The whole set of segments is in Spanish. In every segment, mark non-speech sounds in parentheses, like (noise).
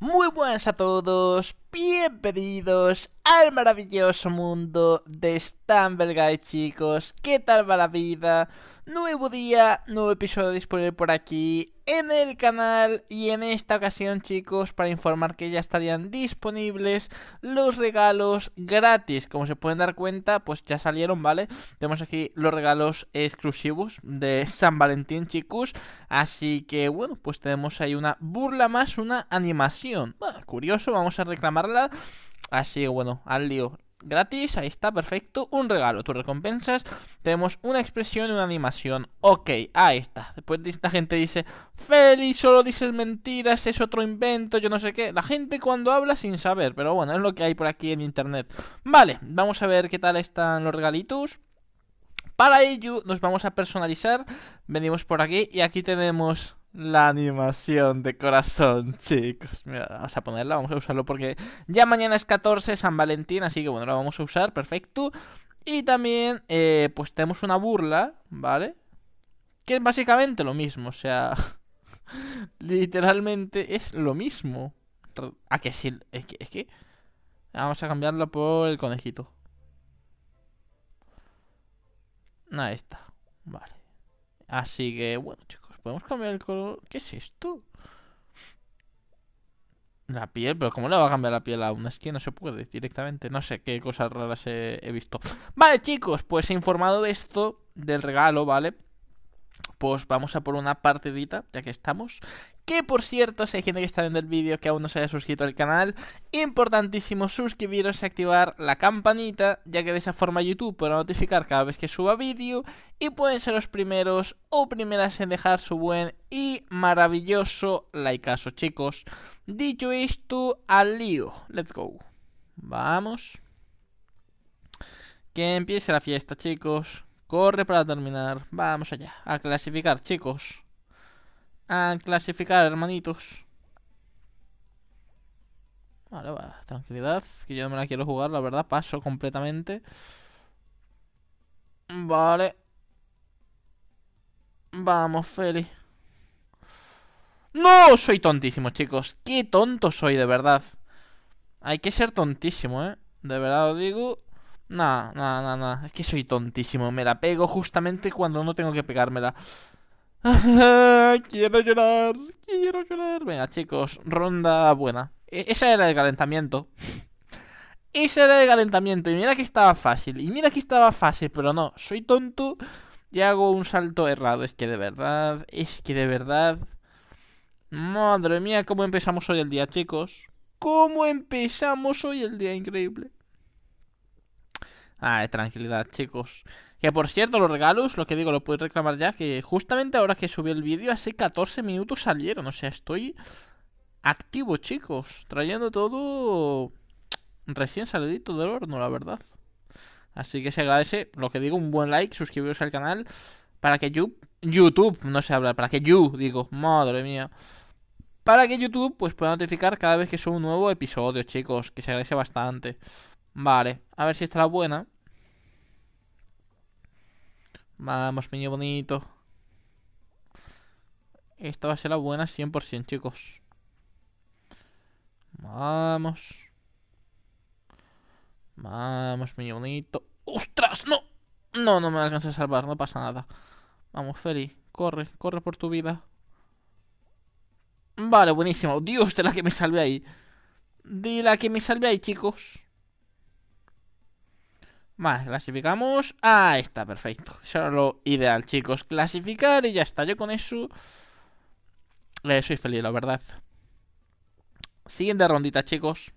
Muy buenas a todos, bienvenidos al maravilloso mundo de Stumble chicos, ¿qué tal va la vida? Nuevo día, nuevo episodio disponible por aquí, en el canal y en esta ocasión chicos para informar que ya estarían disponibles los regalos gratis como se pueden dar cuenta pues ya salieron vale tenemos aquí los regalos exclusivos de San Valentín chicos así que bueno pues tenemos ahí una burla más una animación bueno, curioso vamos a reclamarla Así que bueno, al lío gratis, ahí está, perfecto. Un regalo, tus recompensas. Tenemos una expresión y una animación. Ok, ahí está. Después la gente dice, Feli, solo dices mentiras, es otro invento, yo no sé qué. La gente cuando habla sin saber, pero bueno, es lo que hay por aquí en internet. Vale, vamos a ver qué tal están los regalitos. Para ello nos vamos a personalizar. Venimos por aquí y aquí tenemos la animación de corazón, chicos. Mira, vamos a ponerla, vamos a usarlo porque ya mañana es 14, San Valentín, así que bueno, la vamos a usar, perfecto. Y también, eh, pues tenemos una burla, ¿vale? Que es básicamente lo mismo, o sea, (laughs) literalmente es lo mismo. a ah, que sí, es que, es que... Vamos a cambiarlo por el conejito. Ahí está, vale. Así que, bueno, chicos podemos cambiar el color. ¿Qué es esto? La piel, pero ¿cómo le va a cambiar la piel a una que no se puede directamente. No sé qué cosas raras he visto. Vale, chicos, pues he informado de esto, del regalo, ¿vale? pues vamos a por una partidita, ya que estamos. Que por cierto, si hay gente que está viendo el vídeo que aún no se haya suscrito al canal, importantísimo suscribiros y activar la campanita, ya que de esa forma YouTube podrá notificar cada vez que suba vídeo y pueden ser los primeros o primeras en dejar su buen y maravilloso likeazo, chicos. Dicho esto, al lío. Let's go. Vamos. Que empiece la fiesta, chicos. Corre para terminar. Vamos allá. A clasificar, chicos. A clasificar, hermanitos. Vale, va. Tranquilidad. Que yo no me la quiero jugar, la verdad. Paso completamente. Vale. Vamos, Feli. ¡No! Soy tontísimo, chicos. ¡Qué tonto soy, de verdad! Hay que ser tontísimo, ¿eh? De verdad os digo. No, no, no, no, Es que soy tontísimo. Me la pego justamente cuando no tengo que pegármela. (laughs) quiero llorar, quiero llorar. Venga, chicos, ronda buena. E, esa era el calentamiento. Esa era el calentamiento. Y mira que estaba fácil. Y mira que estaba fácil, pero no. Soy tonto y hago un salto errado. Es que de verdad, es que de verdad. Madre mía, cómo empezamos hoy el día, chicos. ¿Cómo empezamos hoy el día? Increíble. Ah, tranquilidad, chicos. Que por cierto, los regalos, lo que digo, lo podéis reclamar ya. Que justamente ahora que subí el vídeo, hace 14 minutos salieron. O sea, estoy activo, chicos. Trayendo todo recién salidito del horno, la verdad. Así que se agradece, lo que digo, un buen like, suscribiros al canal. Para que YouTube, no se habla, para que you, digo, madre mía. Para que YouTube pues pueda notificar cada vez que subo un nuevo episodio, chicos. Que se agradece bastante. Vale, a ver si la buena. Vamos, niño bonito. Esta va a ser la buena 100%, chicos. Vamos. Vamos, niño bonito. ¡Ostras! ¡No! No, no me alcanza a salvar, no pasa nada. Vamos, Feli, corre, corre por tu vida. Vale, buenísimo. Dios, de la que me salve ahí. De la que me salve ahí, chicos. Vale, clasificamos. Ah, está, perfecto. Eso era lo ideal, chicos. Clasificar y ya está. Yo con eso... Eh, soy feliz, la verdad. Siguiente rondita, chicos.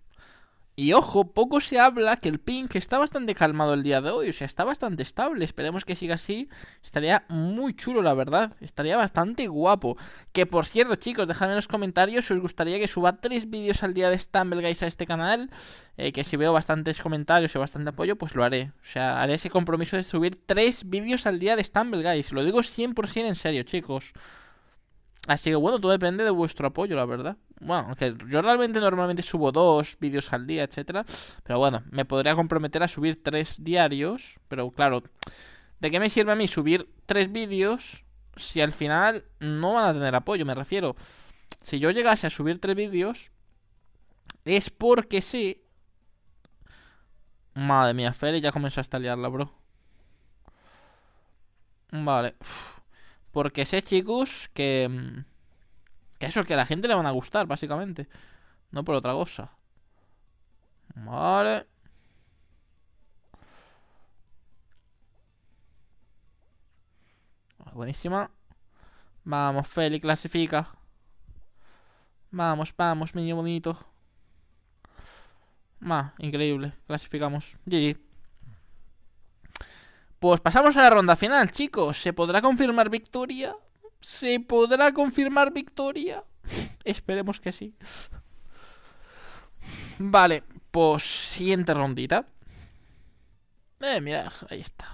Y ojo, poco se habla que el ping está bastante calmado el día de hoy, o sea, está bastante estable. Esperemos que siga así. Estaría muy chulo, la verdad. Estaría bastante guapo. Que por cierto, chicos, dejadme en los comentarios si os gustaría que suba tres vídeos al día de StumbleGuys Guys a este canal. Eh, que si veo bastantes comentarios y bastante apoyo, pues lo haré. O sea, haré ese compromiso de subir tres vídeos al día de StumbleGuys, Guys. Lo digo 100% en serio, chicos. Así que bueno, todo depende de vuestro apoyo, la verdad. Bueno, aunque yo realmente normalmente subo dos vídeos al día, etcétera. Pero bueno, me podría comprometer a subir tres diarios. Pero claro, ¿de qué me sirve a mí subir tres vídeos si al final no van a tener apoyo? Me refiero, si yo llegase a subir tres vídeos, es porque sí. Madre mía, Feli ya comenzó a estallarla, bro. Vale. Porque sé, chicos, que... Mm, que eso, que a la gente le van a gustar, básicamente. No por otra cosa. Vale. Buenísima. Vamos, Feli, clasifica. Vamos, vamos, niño bonito. Ma, increíble. Clasificamos. GG. Pues pasamos a la ronda final, chicos. ¿Se podrá confirmar victoria? ¿Se podrá confirmar victoria? (laughs) Esperemos que sí. Vale, pues siguiente rondita. Eh, mirad, ahí está.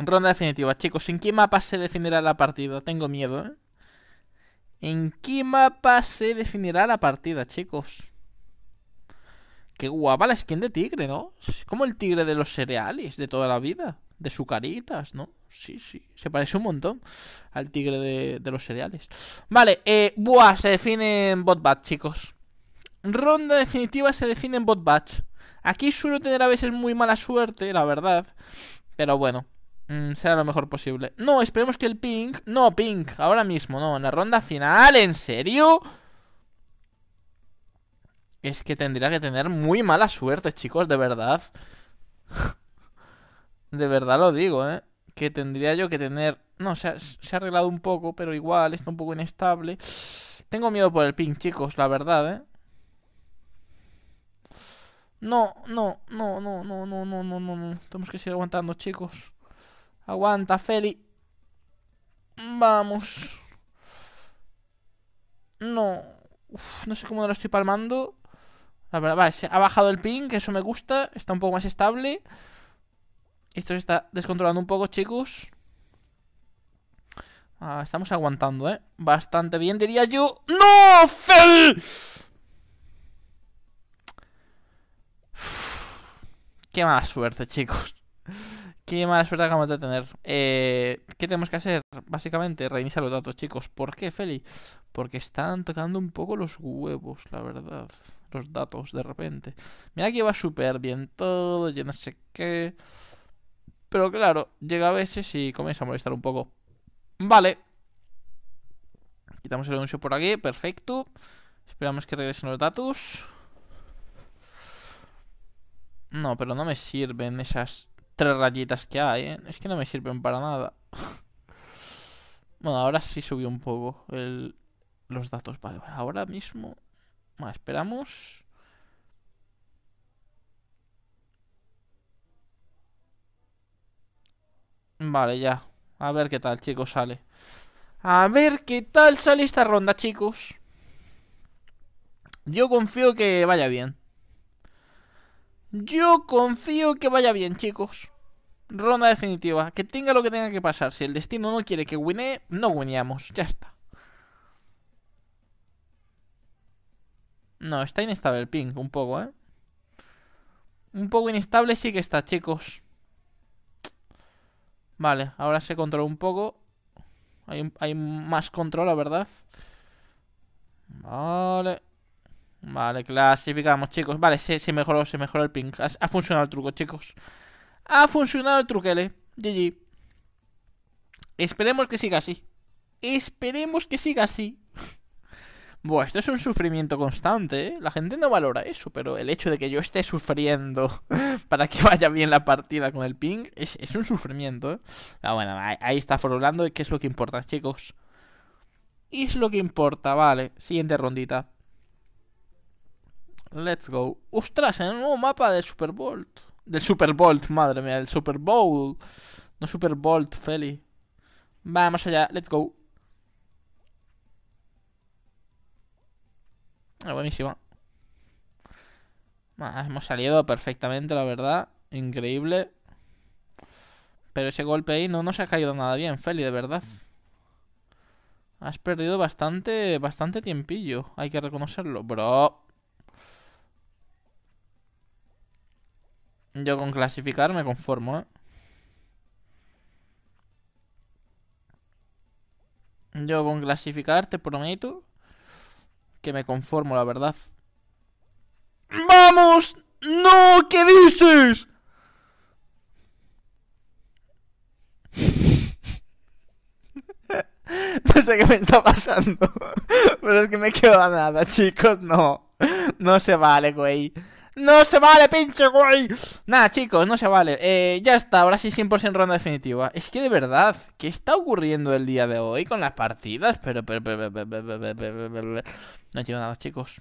Ronda definitiva, chicos. ¿En qué mapa se definirá la partida? Tengo miedo, ¿eh? ¿En qué mapa se definirá la partida, chicos? Qué guapa la skin de tigre, ¿no? Es como el tigre de los cereales de toda la vida. De su caritas, ¿no? Sí, sí. Se parece un montón al tigre de, los cereales. Vale, eh, buah, se define en botbatch, chicos. Ronda definitiva se define en botbatch. Aquí suelo tener a veces muy mala suerte, la verdad. Pero bueno, mm, será lo mejor posible. No, esperemos que el pink... No, pink, ahora mismo, no. En la ronda final, ¿en serio? Es que tendría que tener muy mala suerte, chicos, de verdad. (laughs) de verdad lo digo, ¿eh? Que tendría yo que tener... No, se ha, se ha arreglado un poco, pero igual está un poco inestable. Tengo miedo por el ping, chicos, la verdad, ¿eh? No, no, no, no, no, no, no, no, no, Tenemos que seguir aguantando, chicos. Aguanta, Feli. Vamos. No. no sé cómo no lo estoy palmando. Vale, se ha bajado el ping, que eso me gusta. Está un poco más estable. Esto se está descontrolando un poco, chicos. Ah, estamos aguantando, ¿eh? Bastante bien, diría yo. ¡No! Feli! qué mala suerte, chicos. Qué mala suerte acabamos de tener. Eh, ¿Qué tenemos que hacer? Básicamente, reiniciar los datos, chicos. ¿Por qué, Feli? Porque están tocando un poco los huevos, la verdad los datos de repente. Mira que va súper bien todo, yo no sé qué. Pero claro, llega a veces y comienza a molestar un poco. Vale. Quitamos el anuncio por aquí, perfecto. Esperamos que regresen los datos. No, pero no me sirven esas tres rayitas que hay, ¿eh? Es que no me sirven para nada. (laughs) bueno, ahora sí subió un poco el, los datos. Vale, ahora mismo esperamos. Vale, ya. A ver qué tal, chicos, sale. A ver qué tal sale esta ronda, chicos. Yo confío que vaya bien. Yo confío que vaya bien, chicos. Ronda definitiva. Que tenga lo que tenga que pasar. Si el destino no quiere que winee, no wineamos. Ya está. No, está inestable el ping, un poco, ¿eh? Un poco inestable sí que está, chicos. Vale, ahora se controla un poco. Hay, más control, la verdad. Vale. Vale, clasificamos, chicos. Vale, se, mejoró, se mejoró el ping. Ha, ha, funcionado el truco, chicos. Ha funcionado el truquele. GG. Esperemos que siga así. Esperemos que siga así. Bueno, esto es un sufrimiento constante, ¿eh? La gente no valora eso, pero el hecho de que yo esté sufriendo (laughs) para que vaya bien la partida con el ping es, un sufrimiento, ¿eh? Ah, bueno, ahí está Forolando, qué es lo que importa, chicos. Y es lo que importa, vale. Siguiente rondita. Let's go. ¡Ostras! En el nuevo mapa del Super Bolt. Del Super Bolt, madre mía, del Super Bowl. No Super Bolt, Feli. Vamos allá, let's go. Ah, Buenísima hemos salido perfectamente, la verdad. Increíble. Pero ese golpe ahí no nos ha caído nada bien, Feli, de verdad. Has perdido bastante, bastante tiempillo. Hay que reconocerlo, bro. Yo con clasificar me conformo, ¿eh? Yo con clasificar te prometo que me conformo, la verdad. ¡Vamos! ¡No! ¿Qué dices? (laughs) No sé qué me está pasando. (laughs) Pero es que me quedo a nada, chicos. No. No se vale, güey. ¡No se vale, pinche güey! Nada, chicos, no se vale eh, Ya está, ahora sí 100% ronda definitiva Es que de verdad, ¿qué está ocurriendo el día de hoy con las partidas? Pero, pero, pero, pero, pero, pero, pero No llegado nada, chicos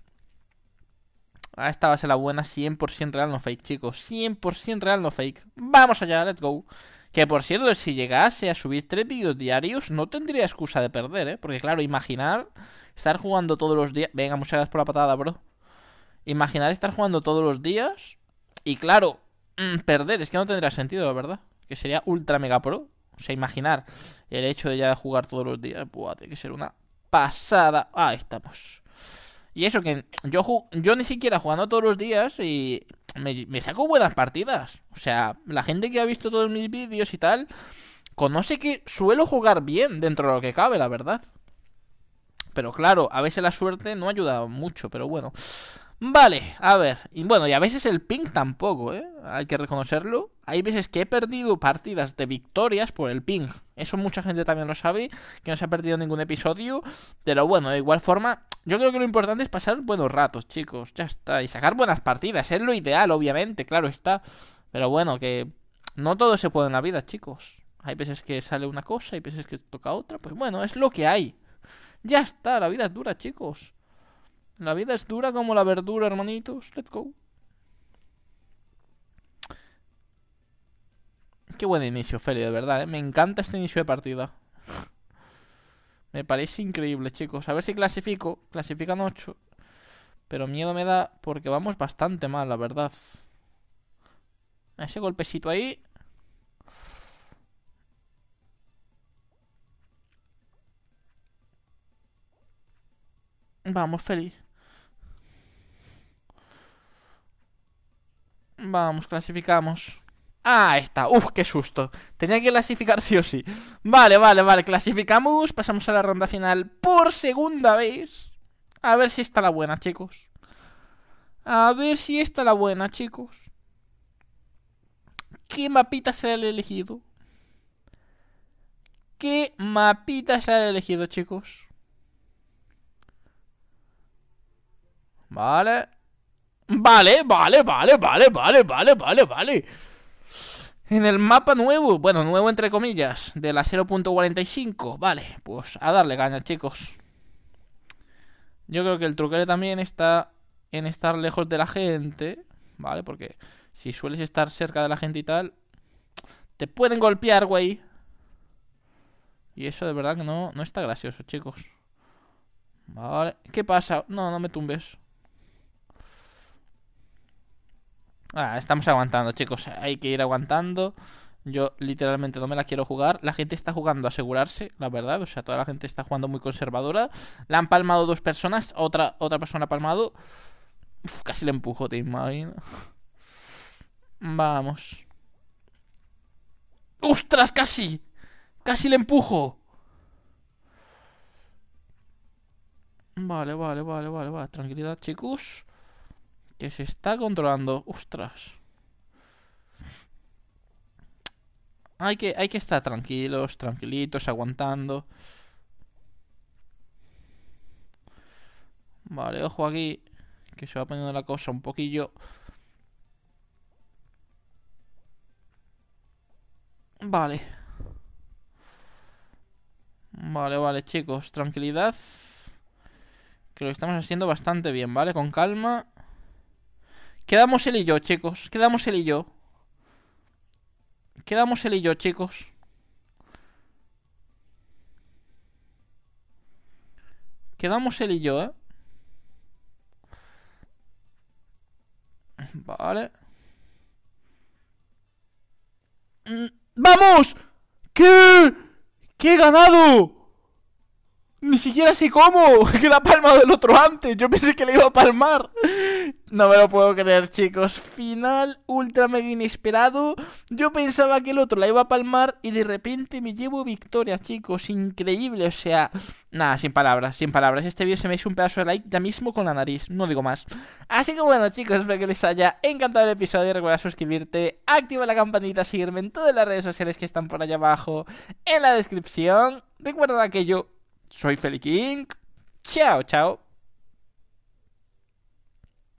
Ah, esta va a ser la buena 100% real no fake, chicos 100% real no fake Vamos allá, let's go que por cierto, si llegase a subir tres vídeos diarios, no tendría excusa de perder, ¿eh? Porque claro, imaginar estar jugando todos los días... Venga, muchas gracias por la patada, bro. Imaginar estar jugando todos los días y claro, mm, perder, es que no tendría sentido, la verdad. Que sería ultra mega pro. O sea, imaginar el hecho de ya jugar todos los días, buah, tiene que ser una pasada. Ahí estamos. Y eso que yo, yo ni siquiera jugando todos los días y me, me saco buenas partidas. O sea, la gente que ha visto todos mis vídeos y tal, conoce que suelo jugar bien dentro de lo que cabe, la verdad. Pero claro, a veces la suerte no ayuda mucho, pero bueno. Vale, a ver. Y bueno, y a veces el ping tampoco, ¿eh? Hay que reconocerlo. Hay veces que he perdido partidas de victorias por el ping. Eso mucha gente también lo sabe, que no se ha perdido ningún episodio. Pero bueno, de igual forma, yo creo que lo importante es pasar buenos ratos, chicos. Ya está. Y sacar buenas partidas. Es lo ideal, obviamente, claro está. Pero bueno, que no todo se puede en la vida, chicos. Hay veces que sale una cosa, hay veces que toca otra. Pues bueno, es lo que hay. Ya está, la vida es dura, chicos. La vida es dura como la verdura, hermanitos. Let's go. Qué buen inicio, Feli, de verdad, ¿eh? Me encanta este inicio de partida. (laughs) me parece increíble, chicos. A ver si clasifico. Clasifican 8. Pero miedo me da porque vamos bastante mal, la verdad. Ese golpecito ahí. Vamos, Feli. Vamos, clasificamos. Ah, está. Uf, qué susto. Tenía que clasificar sí o sí. Vale, vale, vale. Clasificamos. Pasamos a la ronda final por segunda vez. A ver si está la buena, chicos. A ver si está la buena, chicos. ¿Qué mapita será el elegido? ¿Qué mapita se ha elegido, chicos? Vale. Vale, vale, vale, vale, vale, vale, vale, vale. En el mapa nuevo, bueno, nuevo entre comillas, de la 0.45. Vale, pues a darle caña, chicos. Yo creo que el truquero también está en estar lejos de la gente, ¿vale? Porque si sueles estar cerca de la gente y tal, te pueden golpear, güey. Y eso de verdad que no, no está gracioso, chicos. Vale, ¿qué pasa? No, no me tumbes. Ah, estamos aguantando, chicos. Hay que ir aguantando. Yo literalmente no me la quiero jugar. La gente está jugando a asegurarse, la verdad. O sea, toda la gente está jugando muy conservadora. La han palmado dos personas. Otra, otra persona ha palmado. casi le empujo, te imagino. Vamos. ¡Ostras, casi! ¡Casi le empujo! Vale, vale, vale, vale, vale. Tranquilidad, chicos. Que se está controlando. ¡Ostras! Hay que, hay que estar tranquilos, tranquilitos, aguantando. Vale, ojo aquí. Que se va poniendo la cosa un poquillo... Vale. Vale, vale, chicos. Tranquilidad. Que lo estamos haciendo bastante bien, ¿vale? Con calma. Quedamos él y yo, chicos. Quedamos él y yo. Quedamos él y yo, chicos. Quedamos él y yo, ¿eh? Vale. Mm, ¡Vamos! ¿Qué? ¿Qué he ganado? Ni siquiera sé cómo. (laughs) Que la palma del otro antes. Yo pensé que le iba a palmar. No me lo puedo creer, chicos. Final ultra mega inesperado. Yo pensaba que el otro la iba a palmar y de repente me llevo victoria, chicos. Increíble, o sea... Nada, sin palabras, sin palabras. Este vídeo se me hizo un pedazo de like ya mismo con la nariz, no digo más. Así que bueno, chicos, espero que les haya encantado el episodio. Recuerda suscribirte, activa la campanita, seguirme en todas las redes sociales que están por allá abajo en la descripción. Recuerda que yo soy Feliking. Chao, chao.